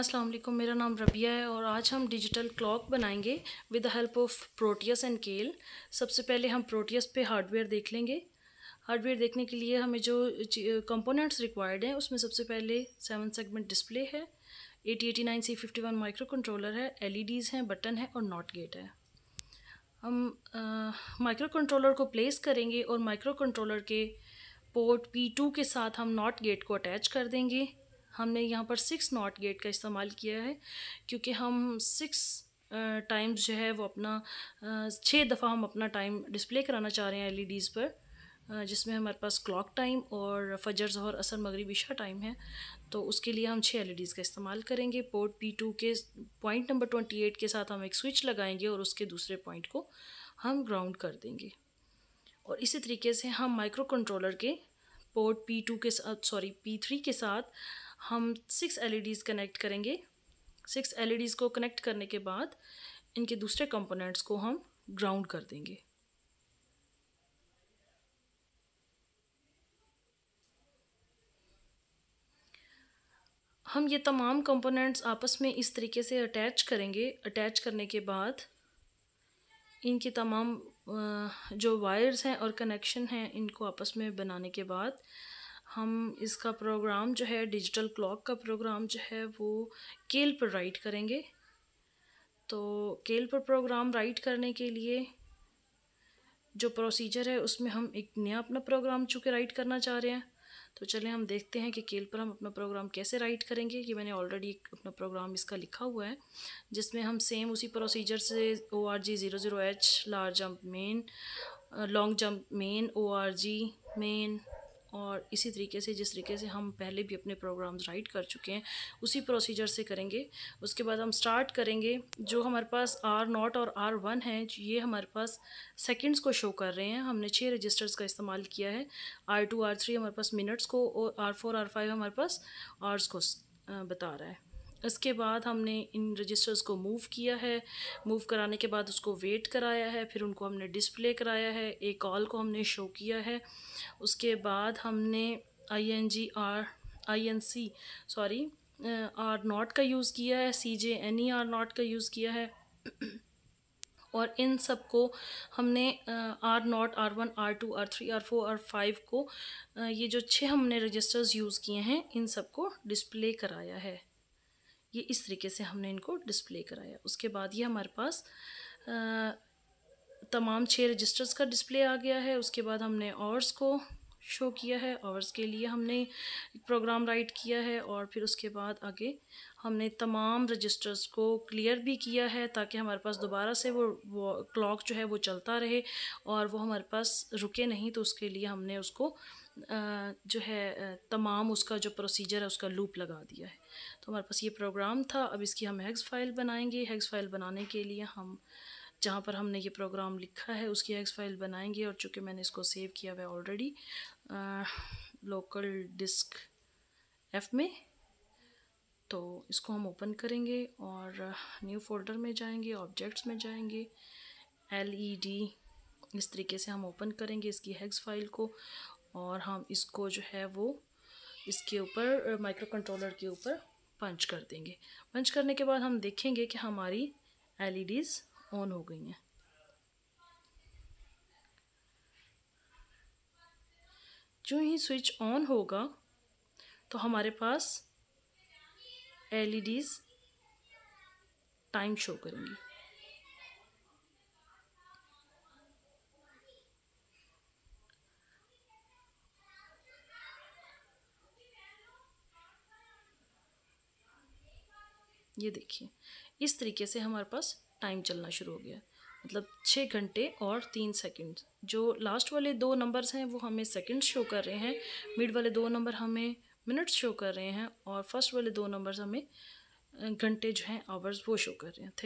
अस्सलाम वालेकुम मेरा नाम रबिया है और आज हम डिजिटल क्लॉक बनाएंगे with the help of Proteus and Keil सबसे पहले हम प्रोटियस पे हार्डवेयर देख लेंगे हार्डवेयर देखने के लिए हमें जो कंपोनेंट्स रिक्वायर्ड हैं उसमें सबसे पहले सेवन सेगमेंट डिस्प्ले है AT AT nine C fifty one micro controller है डीज़ e हैं बटन है और नॉट गेट है हम माइक्रो कंट्रोलर को प्लेस करेंगे और माइक्रो कंट्रोलर के पोर्ट पी टू के साथ हम नॉट गेट को अटैच कर देंगे हमने यहाँ पर सिक्स नॉट गेट का इस्तेमाल किया है क्योंकि हम सिक्स टाइम्स जो है वो अपना छः दफ़ा हम अपना टाइम डिस्प्ले कराना चाह रहे हैं एलईडीज़ e पर जिसमें हमारे पास क्लॉक टाइम और फजर जहर असर मगरब इशा टाइम है तो उसके लिए हम छः एलईडीज़ e का इस्तेमाल करेंगे पोर्ट पी टू के पॉइंट नंबर ट्वेंटी एट के साथ हम एक स्विच लगाएंगे और उसके दूसरे पॉइंट को हम ग्राउंड कर देंगे और इसी तरीके से हम माइक्रो कंट्रोलर के पोर्ट पी टू के साथ सॉरी पी थ्री के साथ हम सिक्स एल कनेक्ट करेंगे सिक्स एल e को कनेक्ट करने के बाद इनके दूसरे कंपोनेंट्स को हम ग्राउंड कर देंगे हम ये तमाम कंपोनेंट्स आपस में इस तरीके से अटैच करेंगे अटैच करने के बाद इनके तमाम जो वायर्स हैं और कनेक्शन हैं इनको आपस में बनाने के बाद हम इसका प्रोग्राम जो है डिजिटल क्लॉक का प्रोग्राम जो है वो केल पर राइट करेंगे तो केल पर प्रोग्राम राइट करने के लिए जो प्रोसीजर है उसमें हम एक नया अपना प्रोग्राम चूँकि राइट करना चाह रहे हैं तो चलें हम देखते हैं कि केल पर हम अपना प्रोग्राम कैसे राइट करेंगे ये मैंने ऑलरेडी अपना प्रोग्राम इसका लिखा हुआ है जिसमें हम सेम उसी प्रोसीजर से O R G zero zero H large jump main long jump main O R G main और इसी तरीके से जिस तरीके से हम पहले भी अपने प्रोग्राम्स राइट कर चुके हैं उसी प्रोसीजर से करेंगे उसके बाद हम स्टार्ट करेंगे जो हमारे पास आर नॉट और आर वन है ये हमारे पास सेकेंड्स को शो कर रहे हैं हमने छः रजिस्टर्स का इस्तेमाल किया है आर टू आर थ्री हमारे पास मिनट्स को और आर फोर आर फाइव हमारे पास आर्स को बता रहा है इसके बाद हमने इन रजिस्टर्स को मूव किया है मूव कराने के बाद उसको वेट कराया है फिर उनको हमने डिस्प्ले कराया है एक कॉल को हमने शो किया है उसके बाद हमने I N G R I N C sorry R not का यूज़ किया है C J N E R not का यूज़ किया है और इन सब uh, को हमने R not R one R two R three R four R five को ये जो छः हमने रजिस्टर्स यूज़ किए हैं इन सब को डिस्प्ले कराया है ये इस तरीके से हमने इनको डिस्प्ले कराया उसके बाद ये हमारे पास आ, तमाम छः रजिस्टर्स का डिस्प्ले आ गया है उसके बाद हमने ऑर्स को शो किया है आवर्स के लिए हमने प्रोग्राम राइट किया है और फिर उसके बाद आगे हमने तमाम रजिस्टर्स को क्लियर भी किया है ताकि हमारे पास दोबारा से वो, वो क्लॉक जो है वो चलता रहे और वो हमारे पास रुके नहीं तो उसके लिए हमने उसको जो है तमाम उसका जो प्रोसीजर है उसका लूप लगा दिया है तो हमारे पास ये प्रोग्राम था अब इसकी हम हैग्स फाइल बनाएंगे हैग्स फाइल बनाने के लिए हम जहाँ पर हमने ये प्रोग्राम लिखा है उसकी एक्स फाइल बनाएंगे और चूँकि मैंने इसको सेव किया हुआ ऑलरेडी लोकल डिस्क एफ में तो इसको हम ओपन करेंगे और न्यू फोल्डर में जाएंगे ऑब्जेक्ट्स में जाएंगे एल ई डी इस तरीके से हम ओपन करेंगे इसकी हेक्स फाइल को और हम इसको जो है वो इसके ऊपर माइक्रो कंट्रोलर के ऊपर पंच कर देंगे पंच करने के बाद हम देखेंगे कि हमारी एलईडीज़ ऑन हो गई हैं जो ही स्विच ऑन होगा तो हमारे पास एलईडीज टाइम शो करेंगी ये देखिए इस तरीके से हमारे पास टाइम चलना शुरू हो गया मतलब छः घंटे और तीन सेकंड जो लास्ट वाले दो नंबर्स हैं वो हमें सेकंड शो कर रहे हैं मिड वाले दो नंबर हमें मिनट्स शो कर रहे हैं और फर्स्ट वाले दो नंबर्स हमें घंटे जो हैं आवर्स वो शो कर रहे हैं थैंक